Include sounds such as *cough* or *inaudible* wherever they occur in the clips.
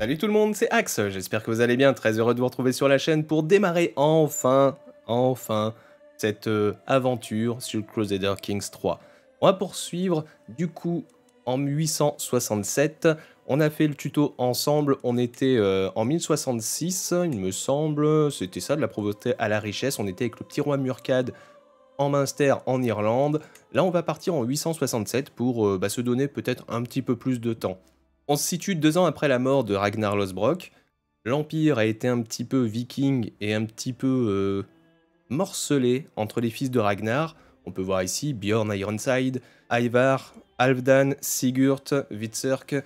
Salut tout le monde, c'est Axe, j'espère que vous allez bien, très heureux de vous retrouver sur la chaîne pour démarrer enfin, enfin, cette euh, aventure sur Crusader Kings 3. On va poursuivre, du coup, en 867, on a fait le tuto ensemble, on était euh, en 1066, il me semble, c'était ça, de la pauvreté à la richesse, on était avec le petit roi Murkad en Munster, en Irlande. Là, on va partir en 867 pour euh, bah, se donner peut-être un petit peu plus de temps. On se situe deux ans après la mort de Ragnar Losbrock. L'Empire a été un petit peu viking et un petit peu euh, morcelé entre les fils de Ragnar. On peut voir ici Bjorn Ironside, Ivar, Alvdan, Sigurd, Witzerk.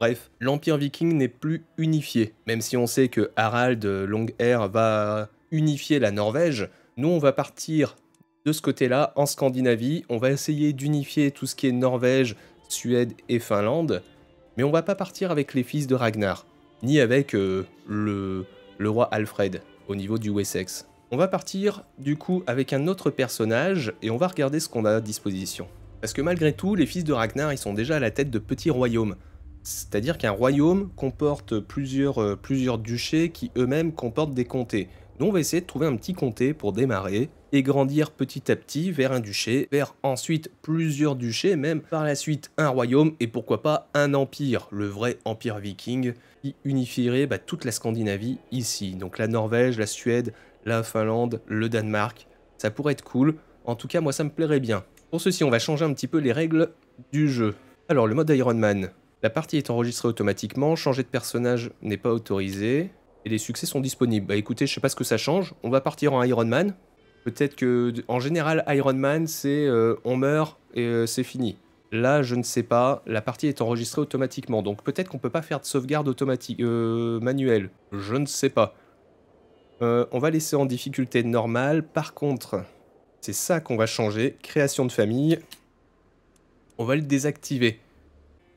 Bref, l'Empire viking n'est plus unifié. Même si on sait que Harald Longhair va unifier la Norvège, nous on va partir de ce côté-là, en Scandinavie. On va essayer d'unifier tout ce qui est Norvège, Suède et Finlande. Mais on va pas partir avec les fils de Ragnar, ni avec euh, le, le roi Alfred au niveau du Wessex. On va partir du coup avec un autre personnage et on va regarder ce qu'on a à disposition. Parce que malgré tout, les fils de Ragnar, ils sont déjà à la tête de petits royaumes. C'est-à-dire qu'un royaume comporte plusieurs, euh, plusieurs duchés qui eux-mêmes comportent des comtés. Donc on va essayer de trouver un petit comté pour démarrer et grandir petit à petit vers un duché, vers ensuite plusieurs duchés, même par la suite un royaume et pourquoi pas un empire, le vrai empire viking, qui unifierait bah, toute la Scandinavie ici. Donc la Norvège, la Suède, la Finlande, le Danemark, ça pourrait être cool. En tout cas, moi ça me plairait bien. Pour ceci, on va changer un petit peu les règles du jeu. Alors le mode Iron Man, la partie est enregistrée automatiquement, changer de personnage n'est pas autorisé, et les succès sont disponibles. Bah écoutez, je sais pas ce que ça change, on va partir en Iron Man, Peut-être que, en général, Iron Man, c'est euh, on meurt et euh, c'est fini. Là, je ne sais pas. La partie est enregistrée automatiquement, donc peut-être qu'on peut pas faire de sauvegarde automatique euh, manuelle. Je ne sais pas. on va laisser en difficulté normale. Par contre, c'est ça qu'on va changer. Création de famille. On va le désactiver.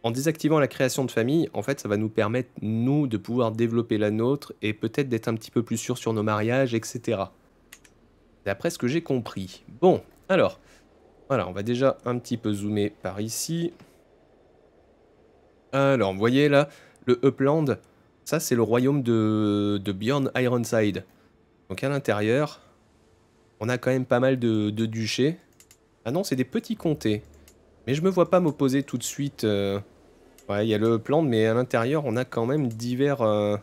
En désactivant la création de famille, en fait, ça va nous permettre, nous, de pouvoir développer la nôtre et peut-être d'être un petit peu plus sûr sur nos mariages, etc. D'après ce que j'ai compris. Bon, alors. Voilà, on va déjà un petit peu zoomer par ici. Alors, vous voyez là, le Upland, ça c'est le royaume de, Bjorn Ironside. Donc à l'intérieur, on a quand même pas mal de, duchés. Ah non, c'est des petits comtés. Mais je me vois pas m'opposer tout de suite. Euh, ouais, il y a le Upland, mais à l'intérieur, on a quand même divers, euh,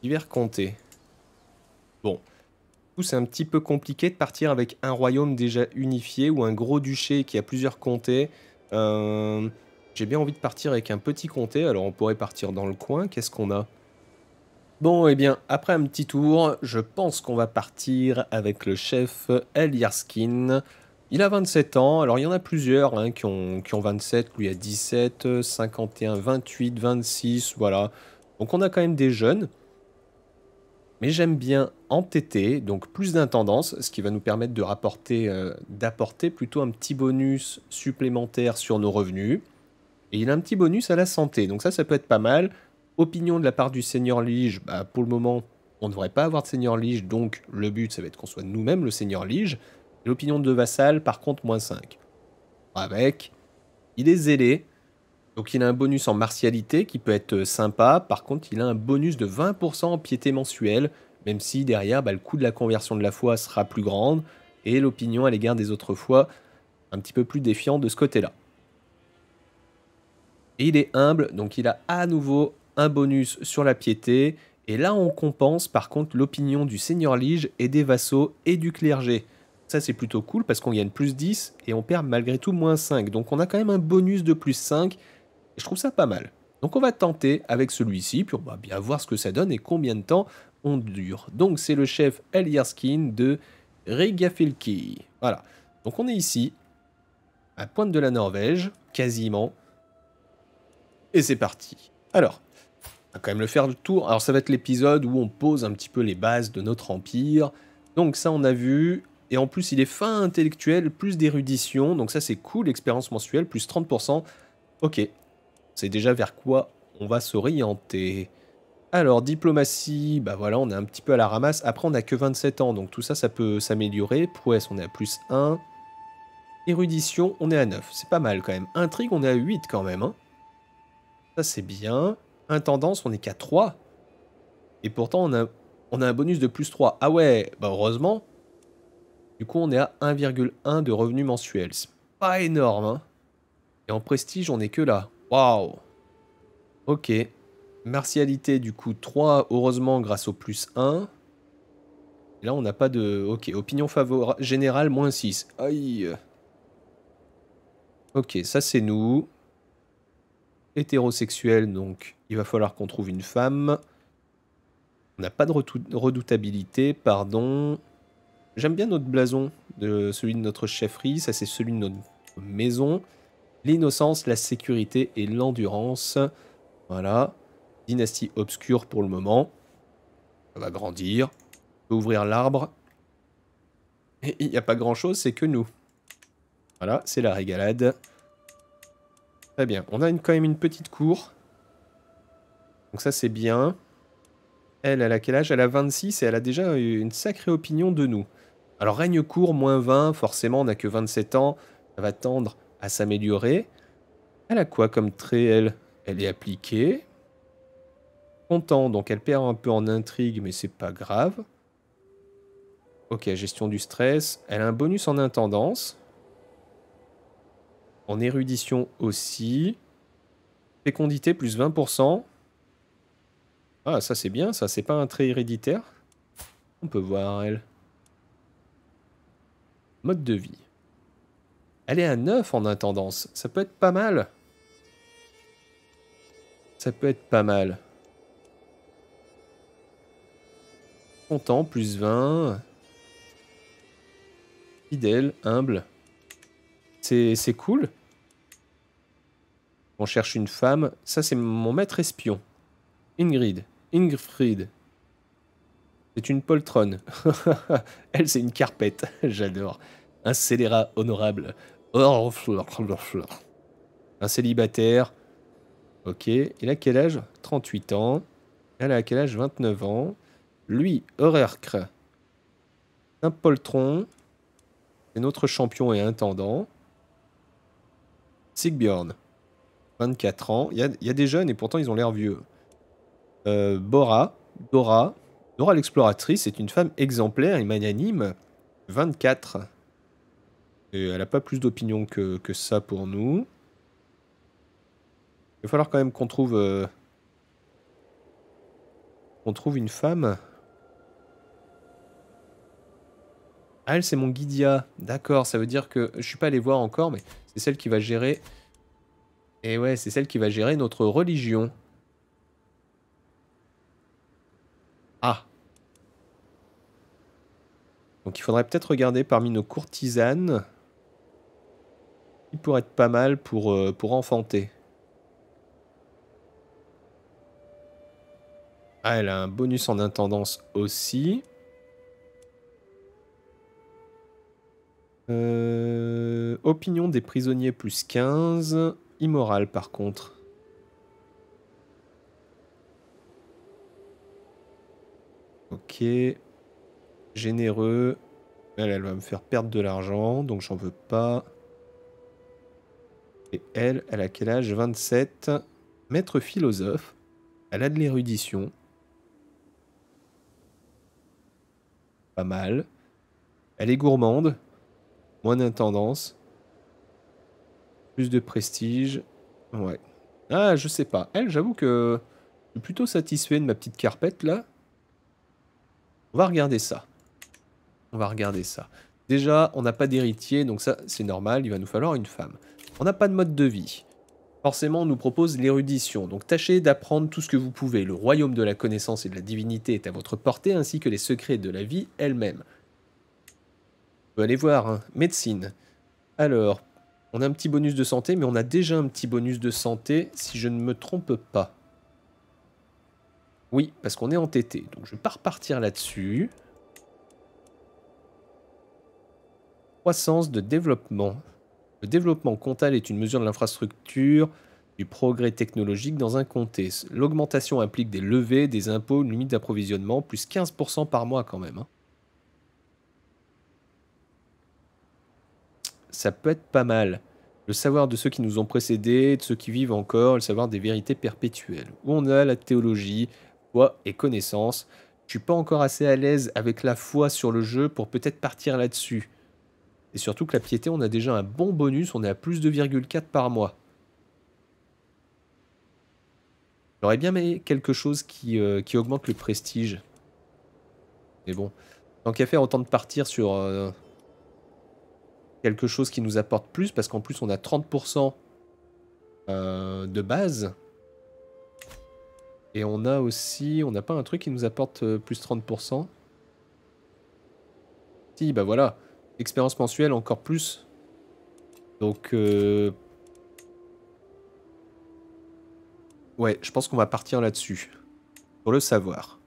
divers comtés. Bon, c'est un petit peu compliqué de partir avec un royaume déjà unifié ou un gros duché qui a plusieurs comtés. Euh, j'ai bien envie de partir avec un petit comté, alors on pourrait partir dans le coin. Qu'est-ce qu'on a Bon, eh bien, après un petit tour, je pense qu'on va partir avec le chef Eliarskin. Il a 27 ans, alors il y en a plusieurs hein, qui, ont, qui ont 27, lui a 17, 51, 28, 26, voilà. Donc on a quand même des jeunes mais j'aime bien entêter, donc plus d'intendance, ce qui va nous permettre de rapporter, euh, d'apporter plutôt un petit bonus supplémentaire sur nos revenus. Et il a un petit bonus à la santé, donc ça, ça peut être pas mal. Opinion de la part du seigneur Lige, bah, pour le moment, on ne devrait pas avoir de seigneur Lige, donc le but, ça va être qu'on soit nous-mêmes le seigneur Lige. L'opinion de Vassal, par contre, moins 5. Avec, il est zélé, donc il a un bonus en martialité qui peut être euh, sympa, par contre il a un bonus de 20% en piété mensuelle, même si derrière bah, le coût de la conversion de la foi sera plus grande, et l'opinion à l'égard des autres fois un petit peu plus défiant de ce côté-là. Et il est humble, donc il a à nouveau un bonus sur la piété, et là on compense par contre l'opinion du seigneur lige et des vassaux et du clergé. Ça c'est plutôt cool parce qu'on gagne plus 10 et on perd malgré tout moins 5, donc on a quand même un bonus de plus 5 je trouve ça pas mal. Donc on va tenter avec celui-ci, puis on va bien voir ce que ça donne et combien de temps on dure. Donc c'est le chef Eliarskin de Rigafilki. Voilà. Donc on est ici, à pointe de la Norvège, quasiment. Et c'est parti. Alors, on va quand même le faire le tour. Alors ça va être l'épisode où on pose un petit peu les bases de notre empire. Donc ça on a vu. Et en plus il est fin intellectuel, plus d'érudition. Donc ça c'est cool, expérience mensuelle, plus 30%. Ok, c'est déjà vers quoi on va s'orienter. Alors, diplomatie, bah voilà, on est un petit peu à la ramasse. Après, on n'a que 27 ans, donc tout ça, ça peut s'améliorer. Prouesse, on est à plus 1. Érudition, on est à 9. C'est pas mal quand même. Intrigue, on est à 8 quand même. Hein. Ça, c'est bien. Intendance, on est qu'à 3. Et pourtant, on a, on a un bonus de plus 3. Ah ouais, bah heureusement. Du coup, on est à 1,1 de revenus mensuels. C'est pas énorme. Hein. Et en prestige, on n'est que là. Waouh Ok. Martialité, du coup, 3, heureusement, grâce au plus 1. là, on n'a pas de... Ok, opinion favorable générale, moins 6. Aïe Ok, ça c'est nous. Hétérosexuel, donc il va falloir qu'on trouve une femme. On n'a pas de redoutabilité, pardon. J'aime bien notre blason, de celui de notre chefferie, ça c'est celui de notre maison l'innocence, la sécurité et l'endurance. Voilà. Dynastie obscure pour le moment. Ça va grandir. On ouvrir l'arbre. Et il n'y a pas grand-chose, c'est que nous. Voilà, c'est la régalade. Très bien. On a quand même une petite cour. Donc ça, c'est bien. Elle, elle a quel âge Elle a 26 et elle a déjà une sacrée opinion de nous. Alors, règne court, moins 20. Forcément, on n'a que 27 ans. Ça va tendre à s'améliorer. Elle a quoi comme trait, elle Elle est appliquée. Content, donc elle perd un peu en intrigue, mais c'est pas grave. Ok, gestion du stress. Elle a un bonus en intendance. En érudition aussi. Fécondité, plus 20%. Ah, ça c'est bien, ça c'est pas un trait héréditaire. On peut voir, elle. Mode de vie. Elle est à 9 en intendance. Ça peut être pas mal. Ça peut être pas mal. Content, plus 20. Fidèle, humble. C'est cool. On cherche une femme. Ça, c'est mon maître espion. Ingrid. Ingrid. C'est une poltronne. *laughs* Elle, c'est une carpette. *laughs* J'adore un scélérat honorable. Un célibataire. Ok. Il a quel âge 38 ans. Elle a quel âge 29 ans. Lui, Horercre. Un poltron. C'est notre champion et intendant. Sigbjorn. 24 ans. Il y, a, des jeunes et pourtant ils ont l'air vieux. Euh, Bora. Dora. Dora l'exploratrice est une femme exemplaire et magnanime. 24. Et elle n'a pas plus d'opinion que, ça pour nous. Il va falloir quand même qu'on trouve... Euh, qu'on trouve une femme. Ah, elle, c'est mon Guidia. D'accord, ça veut dire que... Je suis pas allé voir encore, mais c'est celle qui va gérer... Et ouais, c'est celle qui va gérer notre religion. Ah. Donc il faudrait peut-être regarder parmi nos courtisanes. Il pourrait être pas mal pour, euh, pour enfanter. Ah, elle a un bonus en intendance aussi. Euh, opinion des prisonniers plus 15. Immoral par contre. Ok. Généreux. Elle, elle va me faire perdre de l'argent, donc j'en veux pas. Et elle, elle a quel âge 27. Maître philosophe. Elle a de l'érudition. Pas mal. Elle est gourmande. Moins d'intendance. Plus de prestige. Ouais. Ah, je sais pas. Elle, j'avoue que je suis plutôt satisfait de ma petite carpette là. On va regarder ça. On va regarder ça. Déjà, on n'a pas d'héritier, donc ça, c'est normal, il va nous falloir une femme. On n'a pas de mode de vie. Forcément, on nous propose l'érudition, donc tâchez d'apprendre tout ce que vous pouvez. Le royaume de la connaissance et de la divinité est à votre portée, ainsi que les secrets de la vie elle-même. On peut aller voir, hein. médecine. Alors, on a un petit bonus de santé, mais on a déjà un petit bonus de santé, si je ne me trompe pas. Oui, parce qu'on est entêté, donc je vais pas repartir là-dessus. Croissance de développement. Le développement comptable est une mesure de l'infrastructure du progrès technologique dans un comté. L'augmentation implique des levées, des impôts, une limite d'approvisionnement, plus 15% par mois quand même. Hein. Ça peut être pas mal. Le savoir de ceux qui nous ont précédés, de ceux qui vivent encore, le savoir des vérités perpétuelles. Où on a la théologie, foi et connaissance. Je suis pas encore assez à l'aise avec la foi sur le jeu pour peut-être partir là-dessus. Et surtout que la piété, on a déjà un bon bonus, on est à plus 2,4 par mois. J'aurais bien aimé quelque chose euh, qui, augmente le prestige. Mais bon, tant qu'à faire, autant de partir sur euh, quelque chose qui nous apporte plus, parce qu'en plus on a 30% euh, de base. Et on a aussi, on n'a pas un truc qui nous apporte plus 30%. Si, bah voilà expérience mensuelle encore plus. Donc, euh, ouais, je pense qu'on va partir là-dessus pour le savoir.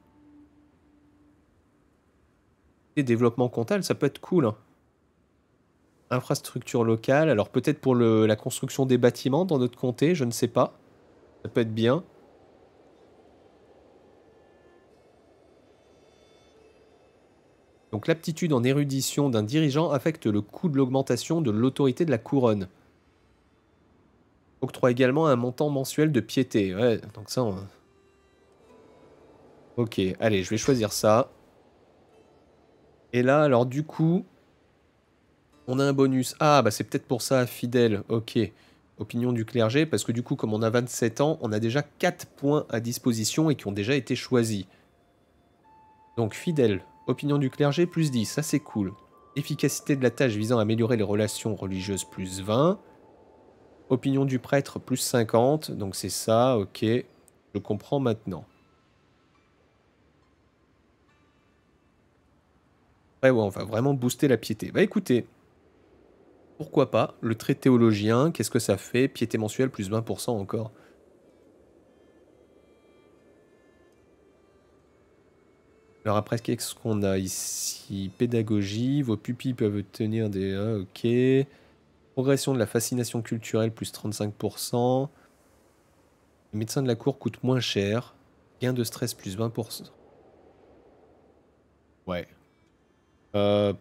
Et développement comptable, ça peut être cool. Hein. Infrastructure locale, alors peut-être pour le, la construction des bâtiments dans notre comté, je ne sais pas. Ça peut être bien. Donc l'aptitude en érudition d'un dirigeant affecte le coût de l'augmentation de l'autorité de la couronne. Octroie également un montant mensuel de piété. Ouais, donc ça... Ok, allez, je vais choisir ça. Et là, alors du coup, on a un bonus. Ah, bah c'est peut-être pour ça, fidèle, ok. Opinion du clergé, parce que du coup, comme on a 27 ans, on a déjà 4 points à disposition et qui ont déjà été choisis. Donc fidèle, Opinion du clergé, plus 10, ça c'est cool. Efficacité de la tâche visant à améliorer les relations religieuses, plus 20. Opinion du prêtre, plus 50, donc c'est ça, ok. Je comprends maintenant. Ouais, ouais, on va vraiment booster la piété. Bah écoutez, pourquoi pas, le trait théologien, qu'est-ce que ça fait Piété mensuelle, plus 20% encore. Alors après, qu'est-ce qu'on a ici Pédagogie, vos pupilles peuvent obtenir des... Ah, ok. Progression de la fascination culturelle, plus 35%. Les médecins de la cour coûtent moins cher. Gain de stress, plus 20%. Ouais. Euh.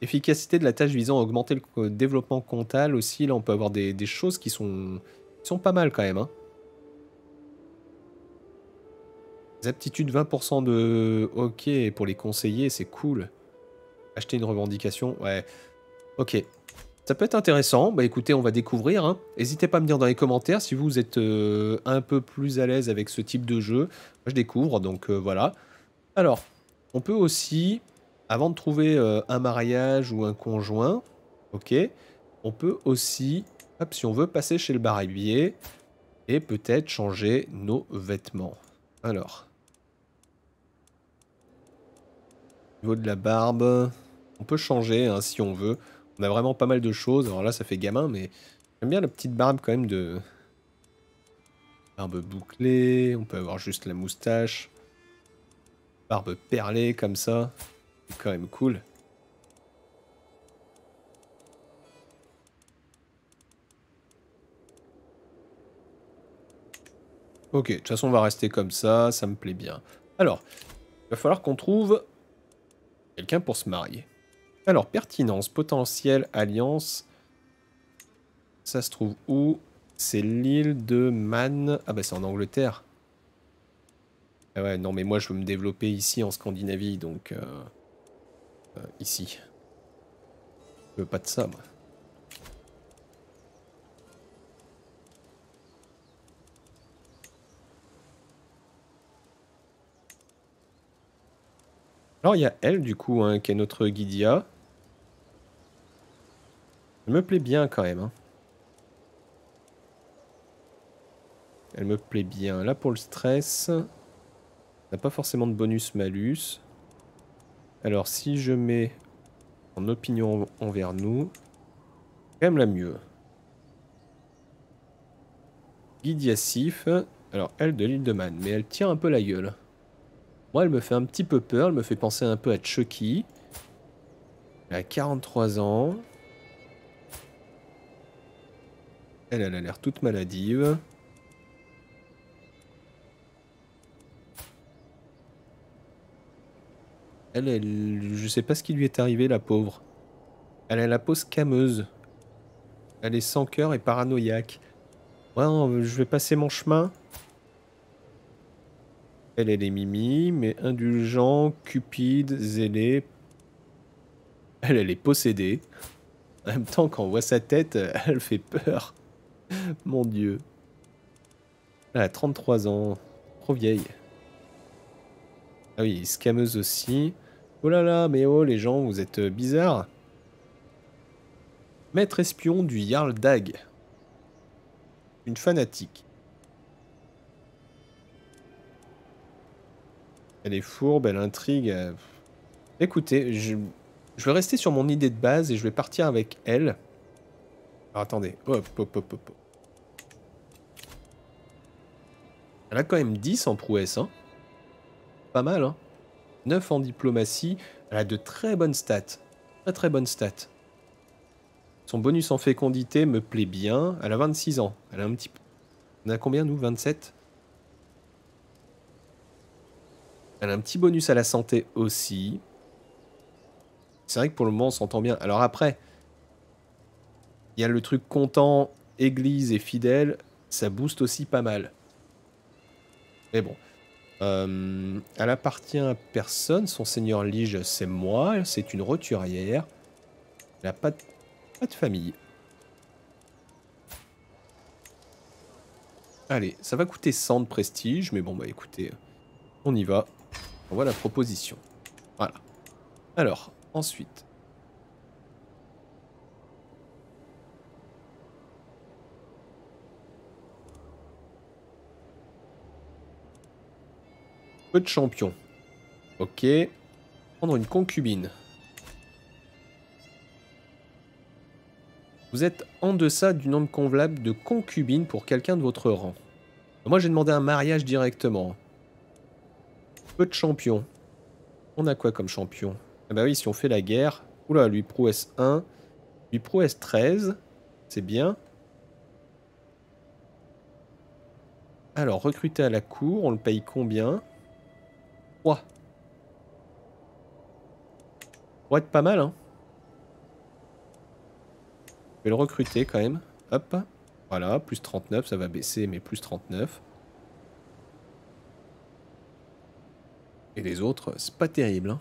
Efficacité de la tâche visant à augmenter le développement comptable aussi. Là, on peut avoir des, choses qui sont, qui sont pas mal quand même. Hein. aptitudes 20% de Ok, pour les conseillers, c'est cool. Acheter une revendication, ouais. Ok. Ça peut être intéressant. Bah écoutez, on va découvrir. Hein. N'hésitez pas à me dire dans les commentaires si vous êtes euh, un peu plus à l'aise avec ce type de jeu. Moi, je découvre, donc euh, voilà. Alors, on peut aussi, avant de trouver euh, un mariage ou un conjoint, ok, on peut aussi, hop, si on veut, passer chez le barbier et peut-être changer nos vêtements. Alors, niveau de la barbe, on peut changer hein, si on veut. On a vraiment pas mal de choses. Alors là, ça fait gamin, mais j'aime bien la petite barbe quand même de... Barbe bouclée, on peut avoir juste la moustache. Barbe perlée comme ça. C'est quand même cool. Ok, de toute façon on va rester comme ça, ça me plaît bien. Alors, il va falloir qu'on trouve quelqu'un pour se marier. Alors, pertinence, potentiel, alliance. Ça se trouve où C'est l'île de Man. Ah bah c'est en Angleterre. Ah ouais, non mais moi je veux me développer ici en Scandinavie, donc... Euh, euh, ici. Je veux pas de ça, il y a elle, du coup, hein, qui est notre Guidia. Elle me plaît bien, quand même. Hein. Elle me plaît bien. Là, pour le stress, n'a pas forcément de bonus-malus. Alors, si je mets en opinion envers nous, quand même la mieux. Guidia Sif. Alors, elle de l'île de Man, mais elle tient un peu la gueule. Moi, elle me fait un petit peu peur. Elle me fait penser un peu à Chucky. Elle a 43 ans. Elle, elle a l'air toute maladive. Elle, elle, je sais pas ce qui lui est arrivé, la pauvre. Elle a la peau scameuse. Elle est sans cœur et paranoïaque. Ouais, je vais passer mon chemin. Elle, elle est mimi, mais indulgent, cupide, zélée. Elle, elle est possédée. En même temps, quand on voit sa tête, *laughs* elle fait peur. Mon dieu. Elle a 33 ans. Trop vieille. Ah oui, scameuse aussi. Oh là là, mais oh, les gens, vous êtes euh, bizarres. Maître espion du Jarl Dag. Une fanatique. Elle est fourbe, elle intrigue. Écoutez, je... vais rester sur mon idée de base et je vais partir avec elle. Alors, attendez. Elle a quand même 10 en prouesse. Hein. Pas mal, hein. 9 en diplomatie. Elle a de très bonnes stats. Très très bonnes stats. Son bonus en fécondité me plaît bien. Elle a 26 ans. Elle a un petit... On a combien, nous 27 Elle a un petit bonus à la santé aussi. C'est vrai que pour le moment, on s'entend bien. Alors après, il y a le truc content, église et fidèle. Ça booste aussi pas mal. Mais bon. Euh, elle appartient à personne. Son seigneur lige, c'est moi. C'est une roturière. Elle n'a pas de, pas de famille. Allez, ça va coûter 100 de prestige, mais bon, bah écoutez, on y va. On voit la proposition. Voilà. Alors, ensuite. Peu de champions. Ok. Prendre une concubine. Vous êtes en deçà du nombre convenable de concubines pour quelqu'un de votre rang. Moi, j'ai demandé un mariage directement. Peu de champions. On a quoi comme champion Ah bah oui, si on fait la guerre... Oula, lui prouesse 1. Lui prouesse 13. C'est bien. Alors, recruter à la cour, on le paye combien 3. Pour être pas mal, hein Je vais le recruter quand même. Hop. Voilà, plus 39, ça va baisser, mais plus 39. Et les autres, c'est pas terrible. Hein.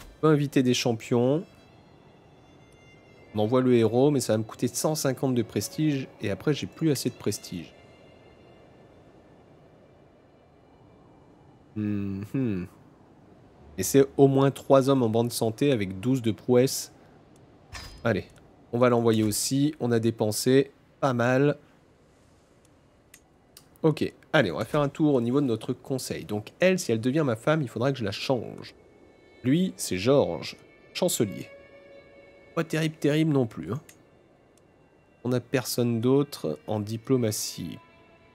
On peut inviter des champions. On envoie le héros, mais ça va me coûter 150 de prestige. Et après, j'ai plus assez de prestige. -hmm. hmm. Et c'est au moins 3 hommes en bande santé avec 12 de prouesse. Allez, on va l'envoyer aussi. On a dépensé pas mal. Ok, allez, on va faire un tour au niveau de notre conseil. Donc elle, si elle devient ma femme, il faudra que je la change. Lui, c'est Georges, chancelier. Pas terrible, terrible non plus. Hein. On n'a personne d'autre en diplomatie.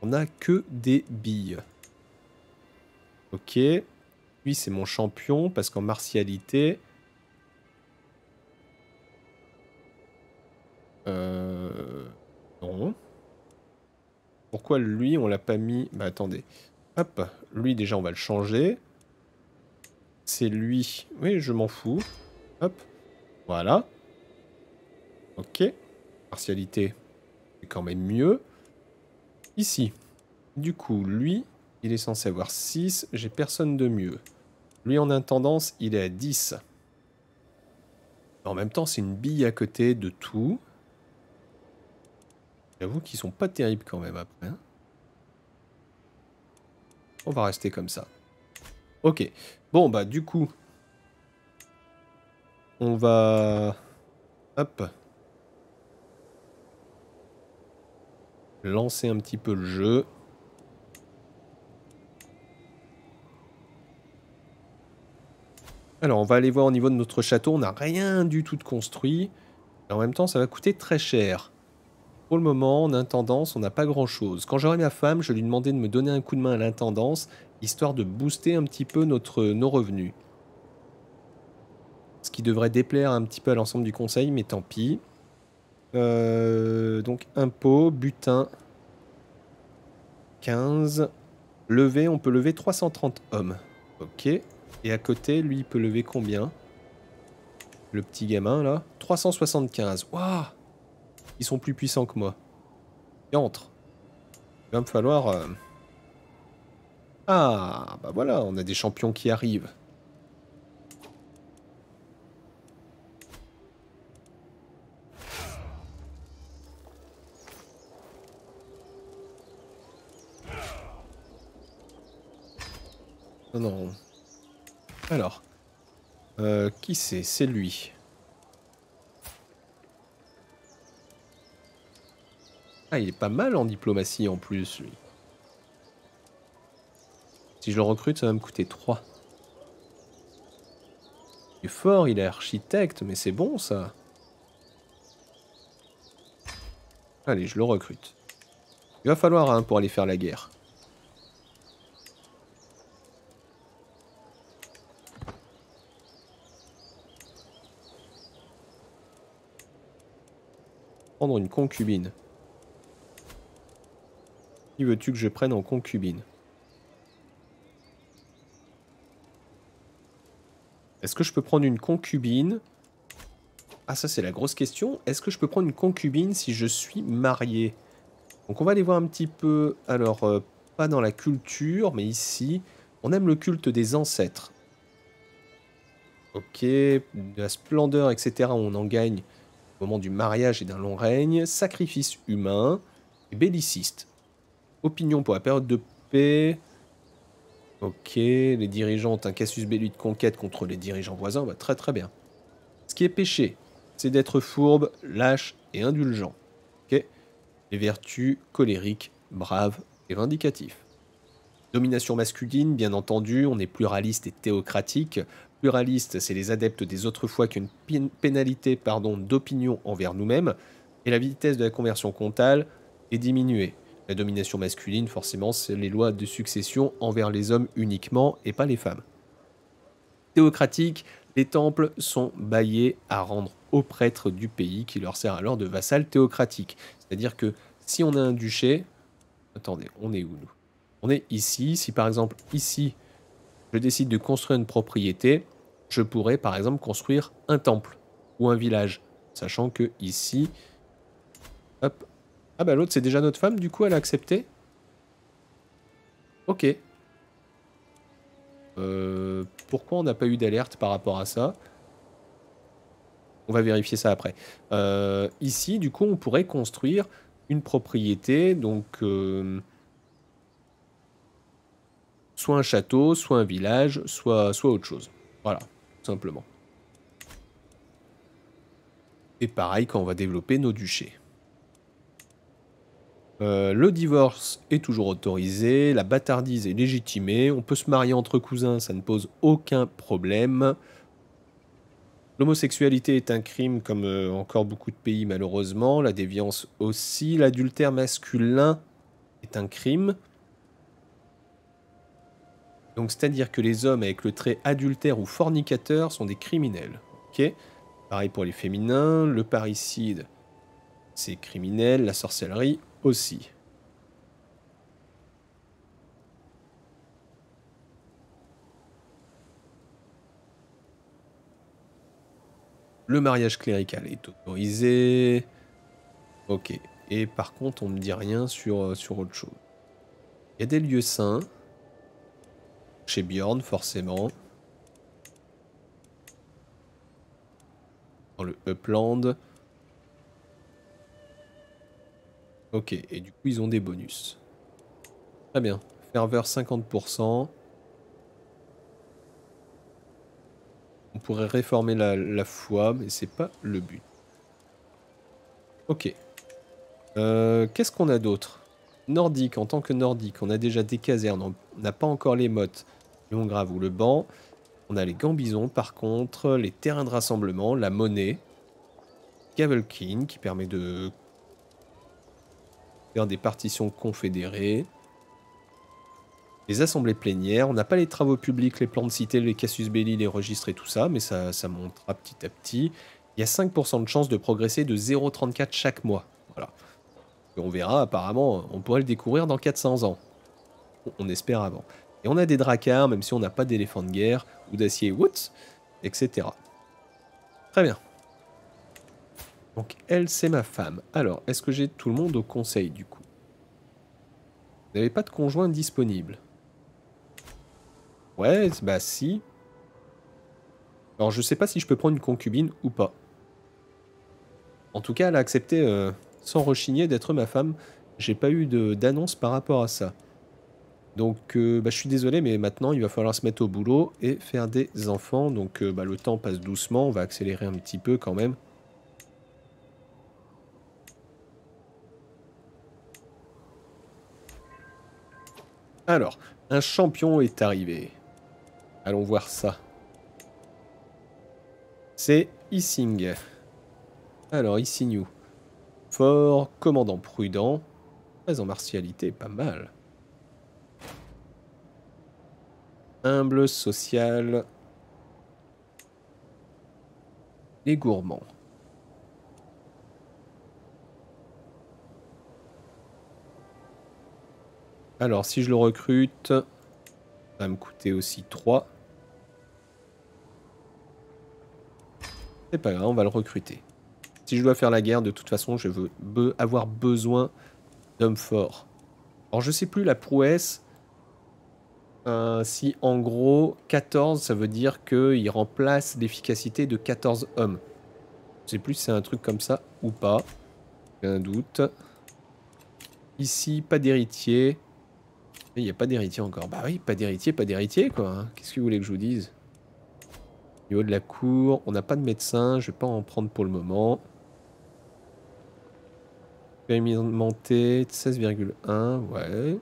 On n'a que des billes. Ok. Lui, c'est mon champion, parce qu'en martialité... Euh... Non. Pourquoi lui, on l'a pas mis Bah attendez. Hop, lui déjà, on va le changer. C'est lui. Oui, je m'en fous. Hop, voilà. Ok. Partialité, c'est quand même mieux. Ici. Du coup, lui, il est censé avoir 6. J'ai personne de mieux. Lui, en intendance, il est à 10. En même temps, c'est une bille à côté de tout. J'avoue qu'ils sont pas terribles quand même après. Hein. On va rester comme ça. Ok. Bon, bah du coup... On va... Hop. Lancer un petit peu le jeu. Alors, on va aller voir au niveau de notre château. On n'a rien du tout de construit. Et en même temps, ça va coûter très cher. Pour le moment, en intendance, on n'a pas grand-chose. Quand j'aurai ma femme, je lui demandais de me donner un coup de main à l'intendance, histoire de booster un petit peu notre, nos revenus. Ce qui devrait déplaire un petit peu à l'ensemble du conseil, mais tant pis. Euh, donc impôt, butin, 15. Levé, on peut lever 330 hommes. Ok. Et à côté, lui, il peut lever combien Le petit gamin, là 375. Waouh ils sont plus puissants que moi. Et entre. Il va me falloir... Euh, ah, bah voilà, on a des champions qui arrivent. Non, non. Alors. Euh, qui c'est C'est lui. Ah, il est pas mal en diplomatie en plus, lui. Si je le recrute, ça va me coûter 3. Il est fort, il est architecte, mais c'est bon ça. Allez, je le recrute. Il va falloir un hein, pour aller faire la guerre. Prendre une concubine. Qui veux-tu que je prenne en concubine Est-ce que je peux prendre une concubine Ah ça c'est la grosse question. Est-ce que je peux prendre une concubine si je suis marié Donc on va aller voir un petit peu... Alors, euh, pas dans la culture, mais ici, on aime le culte des ancêtres. Ok, de la splendeur, etc. On en gagne au moment du mariage et d'un long règne. Sacrifice humain, belliciste. Opinion pour la période de paix. Ok, les dirigeants un casus belli de conquête contre les dirigeants voisins. va bah, très très bien. Ce qui est péché, c'est d'être fourbe, lâche et indulgent. Ok Les vertus colériques, brave et vindicatifs. Domination masculine, bien entendu, on est pluraliste et théocratique. Pluraliste, c'est les adeptes des autres fois qu'une pénalité, pénalité d'opinion envers nous-mêmes. Et la vitesse de la conversion comptale est diminuée. La domination masculine, forcément, c'est les lois de succession envers les hommes uniquement et pas les femmes. Théocratique, les temples sont baillés à rendre aux prêtres du pays qui leur sert alors de vassal théocratique. C'est-à-dire que si on a un duché, attendez, on est où nous On est ici. Si par exemple ici, je décide de construire une propriété, je pourrais par exemple construire un temple ou un village, sachant que ici, hop, ah bah l'autre c'est déjà notre femme, du coup elle a accepté. Ok. Euh, pourquoi on n'a pas eu d'alerte par rapport à ça On va vérifier ça après. Euh, ici, du coup, on pourrait construire une propriété, donc euh, soit un château, soit un village, soit, soit autre chose. Voilà, tout simplement. Et pareil quand on va développer nos duchés. Euh, le divorce est toujours autorisé, la bâtardise est légitimée, on peut se marier entre cousins, ça ne pose aucun problème. L'homosexualité est un crime comme euh, encore beaucoup de pays malheureusement, la déviance aussi, l'adultère masculin est un crime. Donc c'est-à-dire que les hommes avec le trait adultère ou fornicateur sont des criminels. Ok Pareil pour les féminins, le parricide c'est criminel, la sorcellerie aussi. Le mariage clérical est autorisé. Ok. Et par contre, on ne me dit rien sur, euh, sur autre chose. Il y a des lieux saints. Chez Bjorn, forcément. Dans le Upland. Ok, et du coup, ils ont des bonus. Très bien. Ferveur 50%. On pourrait réformer la, foi, mais c'est pas le but. Ok. Euh, qu'est-ce qu'on a d'autre Nordique, en tant que nordique, on a déjà des casernes, on n'a pas encore les mottes, long grave ou le banc. On a les gambisons, par contre, les terrains de rassemblement, la monnaie, Gavelkin qui permet de faire des partitions confédérées. Les assemblées plénières, on n'a pas les travaux publics, les plans de cité, les casus belli, les registres et tout ça, mais ça, ça montera petit à petit. Il y a 5% de chances de progresser de 0,34 chaque mois. Voilà. on verra apparemment, on pourrait le découvrir dans 400 ans. On espère avant. Et on a des dracars, même si on n'a pas d'éléphants de guerre ou d'acier Woods, etc. Très bien. Donc elle, c'est ma femme. Alors, est-ce que j'ai tout le monde au conseil du coup Vous n'avez pas de conjoint disponible Ouais, bah si. Alors je sais pas si je peux prendre une concubine ou pas. En tout cas, elle a accepté euh, sans rechigner d'être ma femme. J'ai pas eu d'annonce par rapport à ça. Donc euh, bah, je suis désolé, mais maintenant il va falloir se mettre au boulot et faire des enfants. Donc euh, bah, le temps passe doucement, on va accélérer un petit peu quand même. Alors, un champion est arrivé. Allons voir ça. C'est Ising. Alors, Isingou. Fort, commandant prudent. Très en martialité, pas mal. Humble, social. Et gourmand. Alors, si je le recrute, ça va me coûter aussi 3. C'est pas grave, on va le recruter. Si je dois faire la guerre, de toute façon, je veux avoir besoin d'hommes forts. Alors, je sais plus la prouesse. Euh, si en gros 14, ça veut dire qu'il remplace l'efficacité de 14 hommes. Je sais plus si c'est un truc comme ça ou pas. J'ai un doute. Ici, pas d'héritier. Il n'y a pas d'héritier encore. Bah oui, pas d'héritier, pas d'héritier, quoi. Hein. Qu'est-ce que vous voulez que je vous dise Au niveau de la cour, on n'a pas de médecin, je vais pas en prendre pour le moment. Expérimenté, 16,1, ouais.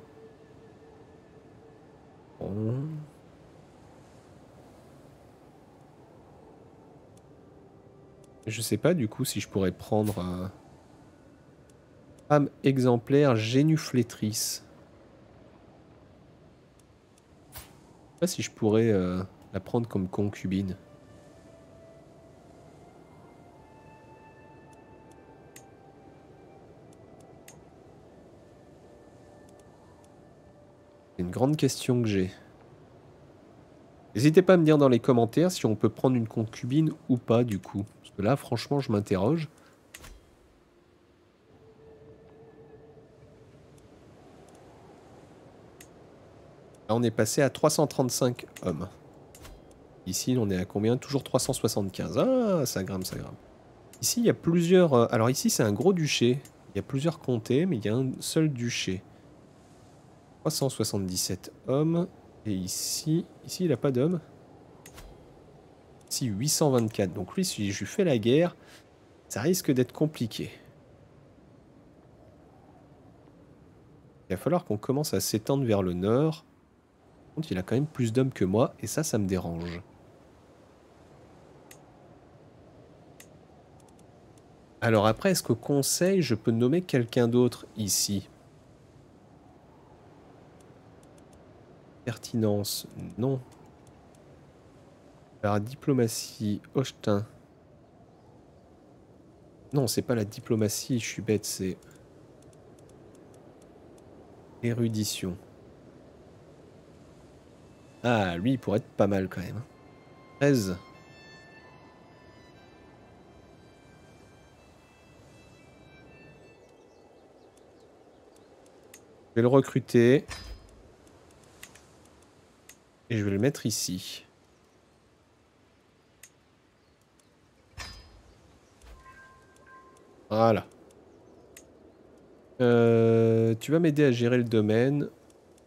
Je sais pas du coup si je pourrais prendre... Euh, femme exemplaire génuflétrice. pas si je pourrais euh, la prendre comme concubine. C'est une grande question que j'ai. N'hésitez pas à me dire dans les commentaires si on peut prendre une concubine ou pas du coup. Parce que là, franchement, je m'interroge. on est passé à 335 hommes. Ici, on est à combien Toujours 375. Ah, ça grimpe, ça grimpe. Ici, il y a plusieurs... Euh, alors ici, c'est un gros duché. Il y a plusieurs comtés, mais il y a un seul duché. 377 hommes. Et ici... Ici, il n'a pas d'hommes. Ici, 824. Donc lui, si je fais la guerre, ça risque d'être compliqué. Il va falloir qu'on commence à s'étendre vers le nord il a quand même plus d'hommes que moi, et ça, ça me dérange. Alors après, est-ce qu'au conseil, je peux nommer quelqu'un d'autre ici Pertinence, non. Alors diplomatie, Ostin. Non, c'est pas la diplomatie, je suis bête, c'est... Érudition. Ah, lui, il pourrait être pas mal quand même. 13. Hein. Je vais le recruter. Et je vais le mettre ici. Voilà. Euh, tu vas m'aider à gérer le domaine.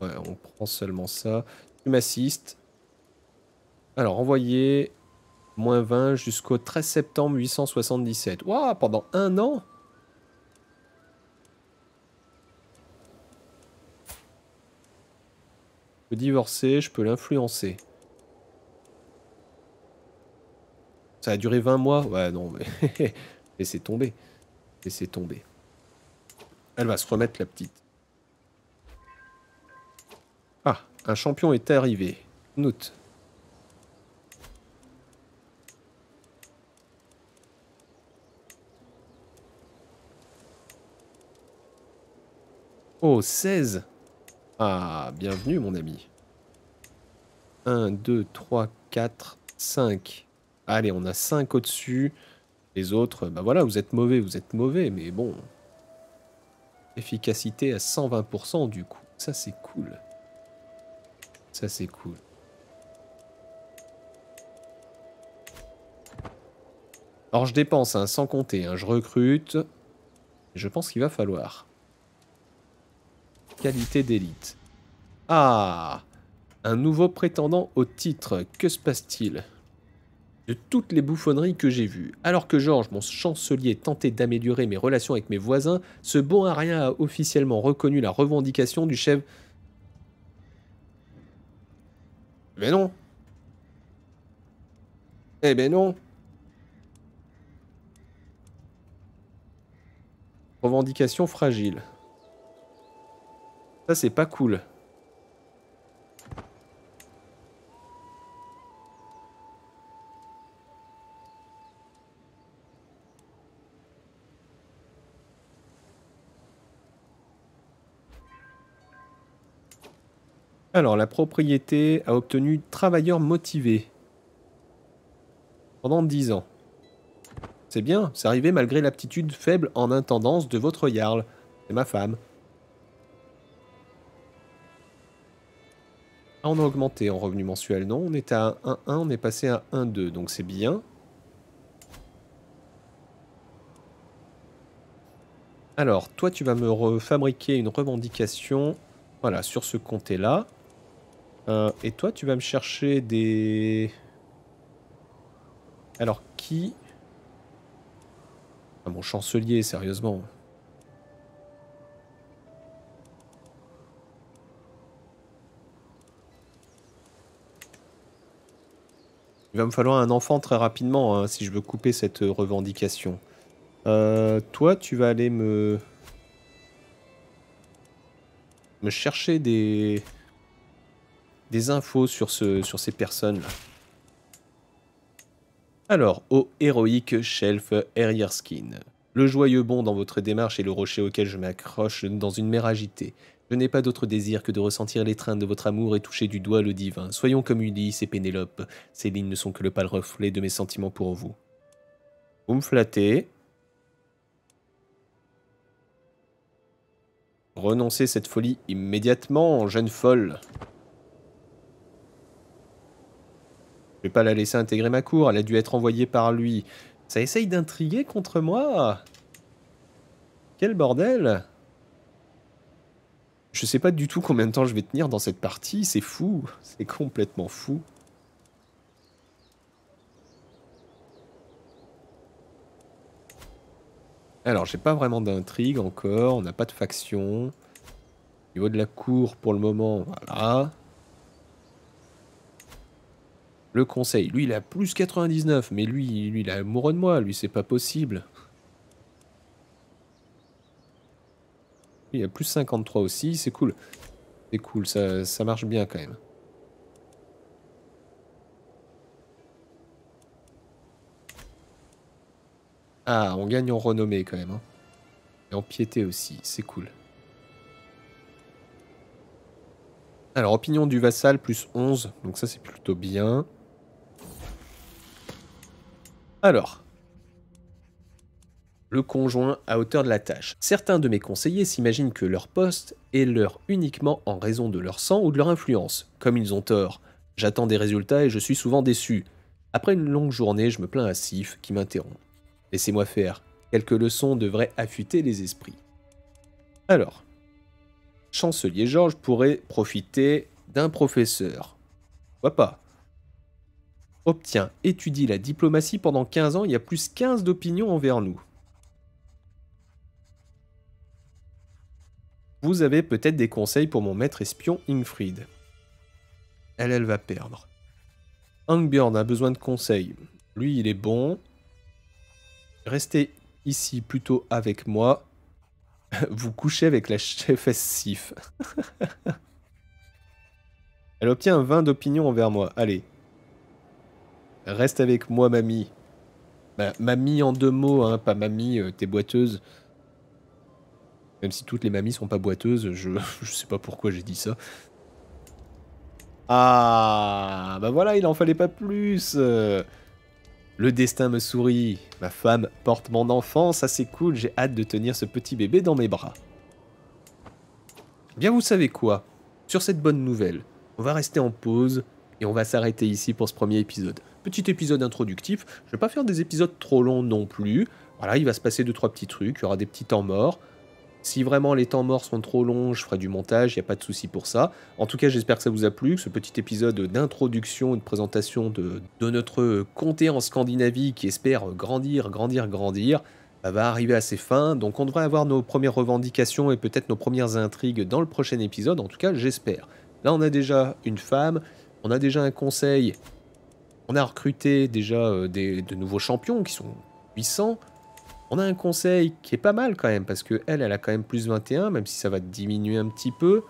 Ouais, on prend seulement ça. Tu Alors, envoyé moins 20 jusqu'au 13 septembre 877. Waouh, pendant un an Je peux divorcer, je peux l'influencer. Ça a duré 20 mois Ouais, non, mais... *laughs* Laissez tomber. Laissez tomber. Elle va se remettre, la petite. Ah un champion est arrivé. Note. Oh, 16 Ah, bienvenue mon ami. 1, 2, 3, 4, 5. Allez, on a 5 au-dessus. Les autres, bah voilà, vous êtes mauvais, vous êtes mauvais, mais bon. Efficacité à 120% du coup, ça c'est cool. Ça, c'est cool. Alors, je dépense, un hein, sans compter. Hein. je recrute. Je pense qu'il va falloir. Qualité d'élite. Ah Un nouveau prétendant au titre. Que se passe-t-il de toutes les bouffonneries que j'ai vues. Alors que Georges, mon chancelier, tentait d'améliorer mes relations avec mes voisins, ce bon à a officiellement reconnu la revendication du chef Mais non Eh ben non Revendication fragile. Ça, c'est pas cool. Alors, la propriété a obtenu travailleurs motivés pendant 10 ans. C'est bien, c'est arrivé malgré l'aptitude faible en intendance de votre Jarl. C'est ma femme. Ah, on a augmenté en revenu mensuel, non On est à 1,1, on est passé à 1,2, donc c'est bien. Alors, toi, tu vas me refabriquer une revendication, voilà, sur ce comté-là. Euh, et toi, tu vas me chercher des... Alors, qui... Ah, mon chancelier, sérieusement. Il va me falloir un enfant très rapidement hein, si je veux couper cette revendication. Euh, toi, tu vas aller me... me chercher des des infos sur, ce, sur ces personnes Alors, au héroïque Shelf Skin. Le joyeux bond dans votre démarche est le rocher auquel je m'accroche dans une mer agitée. Je n'ai pas d'autre désir que de ressentir l'étreinte de votre amour et toucher du doigt le divin. Soyons comme Ulysse et Pénélope. Ces lignes ne sont que le pâle reflet de mes sentiments pour vous. Vous me flattez. Renoncez cette folie immédiatement, jeune folle. Je vais pas la laisser intégrer ma cour, elle a dû être envoyée par lui. Ça essaye d'intriguer contre moi Quel bordel Je sais pas du tout combien de temps je vais tenir dans cette partie, c'est fou, c'est complètement fou. Alors, j'ai pas vraiment d'intrigue encore, on n'a pas de faction. Au niveau de la cour, pour le moment, voilà le conseil. Lui, il a plus 99, mais lui, lui il a amoureux de moi. Lui, c'est pas possible. il a plus 53 aussi, c'est cool. C'est cool, ça, marche bien quand même. Ah, on gagne en renommée quand même. Hein. Et en piété aussi, c'est cool. Alors, opinion du vassal, plus 11. Donc ça, c'est plutôt bien. Alors, le conjoint à hauteur de la tâche. Certains de mes conseillers s'imaginent que leur poste est leur uniquement en raison de leur sang ou de leur influence. Comme ils ont tort, j'attends des résultats et je suis souvent déçu. Après une longue journée, je me plains à Sif qui m'interrompt. Laissez-moi faire, quelques leçons devraient affûter les esprits. Alors, chancelier Georges pourrait profiter d'un professeur. Pourquoi pas obtient, étudie la diplomatie pendant 15 ans, il y a plus 15 d'opinions envers nous. Vous avez peut-être des conseils pour mon maître espion Ingrid. »« Elle, elle va perdre. Angbjorn a besoin de conseils. Lui, il est bon. Restez ici plutôt avec moi. *laughs* Vous couchez avec la chefesse Sif. *laughs* Elle obtient 20 d'opinions envers moi. Allez, Reste avec moi, mamie. Bah, mamie en deux mots, hein, pas mamie, euh, t'es boiteuse. Même si toutes les mamies sont pas boiteuses, je, ne *laughs* sais pas pourquoi j'ai dit ça. Ah, bah voilà, il en fallait pas plus. Le destin me sourit. Ma femme porte mon enfant, ça c'est cool, j'ai hâte de tenir ce petit bébé dans mes bras. Eh bien, vous savez quoi Sur cette bonne nouvelle, on va rester en pause et on va s'arrêter ici pour ce premier épisode. Petit épisode introductif, je ne vais pas faire des épisodes trop longs non plus. Voilà, il va se passer deux trois petits trucs, il y aura des petits temps morts. Si vraiment les temps morts sont trop longs, je ferai du montage, il n'y a pas de souci pour ça. En tout cas, j'espère que ça vous a plu, que ce petit épisode d'introduction, et de présentation de, de notre comté en Scandinavie qui espère grandir, grandir, grandir bah, va arriver à ses fins. Donc on devrait avoir nos premières revendications et peut-être nos premières intrigues dans le prochain épisode, en tout cas j'espère. Là on a déjà une femme, on a déjà un conseil. On a recruté déjà euh, des, de nouveaux champions qui sont puissants. On a un conseil qui est pas mal quand même, parce que elle, elle a quand même plus 21, même si ça va diminuer un petit peu.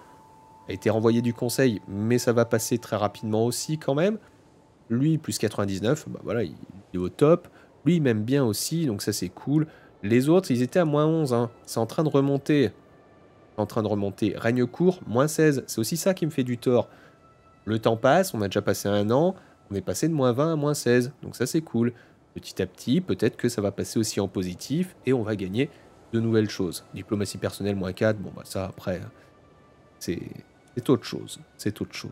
Elle a été renvoyée du conseil, mais ça va passer très rapidement aussi quand même. Lui, plus 99, bah voilà, il est au top. Lui, il m'aime bien aussi, donc ça c'est cool. Les autres, ils étaient à moins 11, hein. c'est en train de remonter. En train de remonter. Règne court, moins 16, c'est aussi ça qui me fait du tort. Le temps passe, on a déjà passé un an, on est passé de moins 20 à moins 16, donc ça c'est cool. Petit à petit, peut-être que ça va passer aussi en positif et on va gagner de nouvelles choses. Diplomatie personnelle moins 4, bon bah ça après, hein, c'est autre chose, c'est autre chose.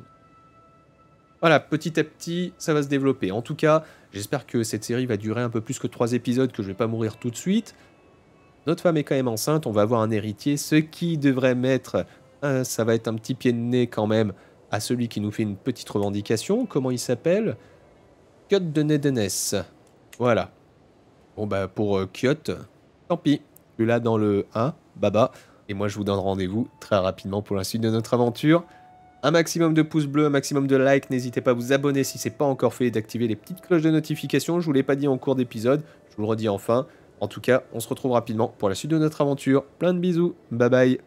Voilà, petit à petit, ça va se développer. En tout cas, j'espère que cette série va durer un peu plus que 3 épisodes, que je vais pas mourir tout de suite. Notre femme est quand même enceinte, on va avoir un héritier, ce qui devrait mettre... Euh, ça va être un petit pied de nez quand même à celui qui nous fait une petite revendication. Comment il s'appelle Kyot de Nedenes. Voilà. Bon bah pour euh, tant pis. Je là dans le 1, baba. Et moi je vous donne rendez-vous très rapidement pour la suite de notre aventure. Un maximum de pouces bleus, un maximum de likes, n'hésitez pas à vous abonner si c'est pas encore fait et d'activer les petites cloches de notification. Je vous l'ai pas dit en cours d'épisode, je vous le redis enfin. En tout cas, on se retrouve rapidement pour la suite de notre aventure. Plein de bisous, bye bye